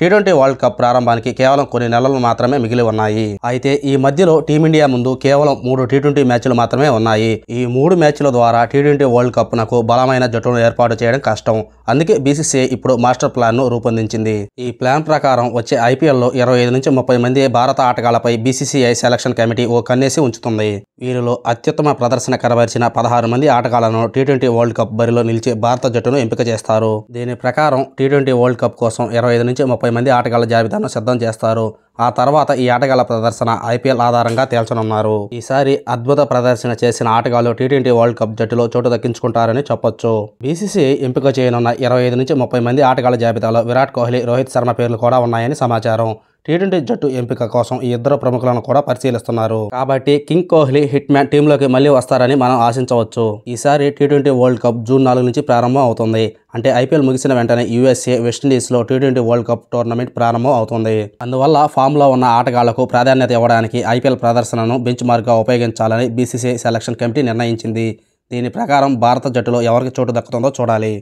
tea twenty world cup ప్రారంభానికి కేవలం కొన్ని నెలలు మాత్రమే మిగిలి ఉన్నాయి అయితే ఈ మధ్యలో టీమిండియా ముందు కేవలం మూడు టీ ట్వంటీ మ్యాచ్లు మాత్రమే ఉన్నాయి ఈ మూడు మ్యాచ్ల ద్వారా టీ ట్వంటీ వరల్డ్ కప్ నకు బలమైన జట్టును ఏర్పాటు చేయడం కష్టం అందుకే బీసీసీఐ ఇప్పుడు మాస్టర్ ప్లాన్ ను రూపొందించింది ఈ ప్లాన్ ప్రకారం వచ్చే ఐపీఎల్లో ఇరవై ఐదు నుంచి ముప్పై మంది భారత ఆటగాళ్లపై బీసీసీఐ సెలక్షన్ కమిటీ ఓ కన్నేసి ఉంచుతుంది వీరిలో అత్యుత్తమ ప్రదర్శన కనబరిచిన పదహారు మంది ఆటగాళ్లను టీ ట్వంటీ వరల్డ్ కప్ బరిలో నిలిచి భారత జట్టును ఎంపిక చేస్తారు దీని ప్రకారం టీ ట్వంటీ వరల్డ్ కప్ కోసం ఇరవై ఐదు నుంచి ముప్పై ముప్పై మంది ఆటగాళ్ల జాబితాను సిద్ధం చేస్తారు ఆ తర్వాత ఈ ఆటగాళ్ల ప్రదర్శన ఐపీఎల్ ఆధారంగా తేల్చనున్నారు ఈసారి అద్భుత ప్రదర్శన చేసిన ఆటగాళ్లు టీ వరల్డ్ కప్ జట్టులో చోటు దక్కించుకుంటారని చెప్పొచ్చు బీసీసీ ఎంపిక చేయనున్న ఇరవై ఐదు నుంచి ముప్పై మంది ఆటగాళ్ల జాబితాలో విరాట్ కోహ్లీ రోహిత్ శర్మ పేర్లు కూడా ఉన్నాయని సమాచారం టీ జట్టు ఎంపిక కోసం ఈ ఇద్దరు ప్రముఖులను కూడా పరిశీలిస్తున్నారు కాబట్టి కింగ్ కోహ్లీ హిట్ మ్యాన్ టీంలోకి మళ్ళీ వస్తారని మనం ఆశించవచ్చు ఈసారి టీ వరల్డ్ కప్ జూన్ నాలుగు నుంచి ప్రారంభం అవుతుంది అంటే ఐపీఎల్ ముగిసిన వెంటనే యూఎస్ఏ వెస్టిండీస్లో T twenty world cup tournament ప్రారంభం అవుతుంది అందువల్ల ఫామ్లో ఉన్న ఆటగాళ్లకు ప్రాధాన్యత ఇవ్వడానికి ఐపీఎల్ ప్రదర్శనను బెంచ్ మార్క్గా ఉపయోగించాలని బీసీసీఐ సెలక్షన్ కమిటీ నిర్ణయించింది దీని ప్రకారం భారత జట్టులో ఎవరికి చోటు దక్కుతుందో చూడాలి